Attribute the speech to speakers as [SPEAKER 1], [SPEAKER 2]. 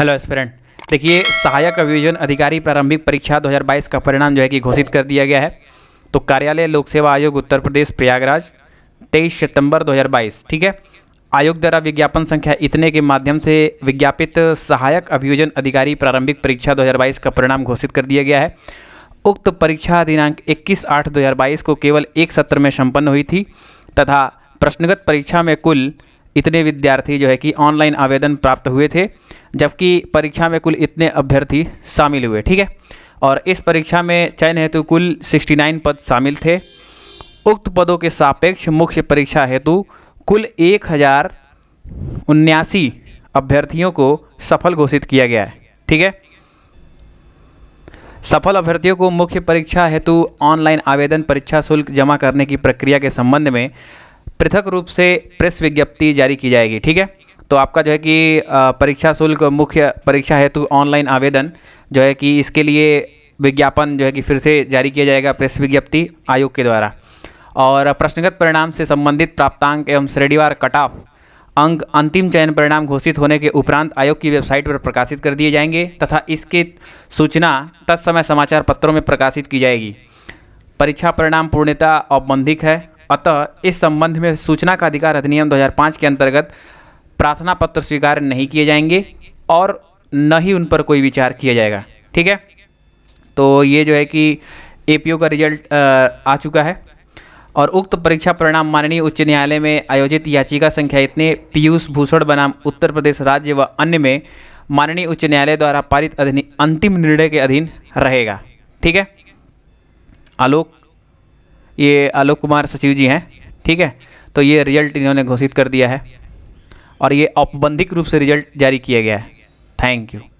[SPEAKER 1] hello स्पेरेंट देखिए सहायक अभियोजन अधिकारी प्रारंभिक परीक्षा 2022 का परिणाम जो है कि घोषित कर दिया गया है तो कार्यालय लोक सेवा आयोग उत्तर प्रदेश प्रयागराज 23 सितंबर 2022 ठीक है आयोग द्वारा विज्ञापन संख्या इतने के माध्यम से विज्ञापित सहायक अभियोजन अधिकारी प्रारंभिक परीक्षा 2022 का परिणाम घोषित कर दिया गया है उक्त परीक्षा दिनांक इक्कीस आठ 2022 को केवल एक सत्र में संपन्न हुई थी तथा प्रश्नगत परीक्षा में कुल इतने विद्यार्थी जो है कि ऑनलाइन आवेदन प्राप्त हुए थे जबकि परीक्षा में कुल इतने अभ्यर्थी शामिल हुए ठीक है और इस परीक्षा में चयन हेतु कुल 69 पद शामिल थे उक्त पदों के सापेक्ष मुख्य परीक्षा हेतु कुल एक हज़ार उन्यासी अभ्यर्थियों को सफल घोषित किया गया है ठीक है सफल अभ्यर्थियों को मुख्य परीक्षा हेतु ऑनलाइन आवेदन परीक्षा शुल्क जमा करने की प्रक्रिया के संबंध में पृथक रूप से प्रेस विज्ञप्ति जारी की जाएगी ठीक है तो आपका जो है कि परीक्षा शुल्क मुख्य परीक्षा हेतु ऑनलाइन आवेदन जो है कि इसके लिए विज्ञापन जो है कि फिर से जारी किया जाएगा प्रेस विज्ञप्ति आयोग के द्वारा और प्रश्नगत परिणाम से संबंधित प्राप्तांक एवं श्रेणीवार कट ऑफ अंक अंतिम चयन परिणाम घोषित होने के उपरांत आयोग की वेबसाइट पर प्रकाशित कर दिए जाएंगे तथा इसके सूचना तत्समय समाचार पत्रों में प्रकाशित की जाएगी परीक्षा परिणाम पूर्णतः औपबंधिक है अतः इस संबंध में सूचना का अधिकार अधिनियम 2005 के अंतर्गत प्रार्थना पत्र स्वीकार नहीं किए जाएंगे और न ही उन पर कोई विचार किया जाएगा ठीक है तो ये जो है कि ए का रिजल्ट आ चुका है और उक्त परीक्षा परिणाम माननीय उच्च न्यायालय में आयोजित याचिका संख्या इतने पीयूष भूषण बनाम उत्तर प्रदेश राज्य व अन्य में माननीय उच्च न्यायालय द्वारा पारित अंतिम निर्णय के अधीन रहेगा ठीक है आलोक ये आलोक कुमार सचिव जी हैं ठीक है तो ये रिजल्ट इन्होंने घोषित कर दिया है और ये औपबंधिक रूप से रिजल्ट जारी किया गया है थैंक यू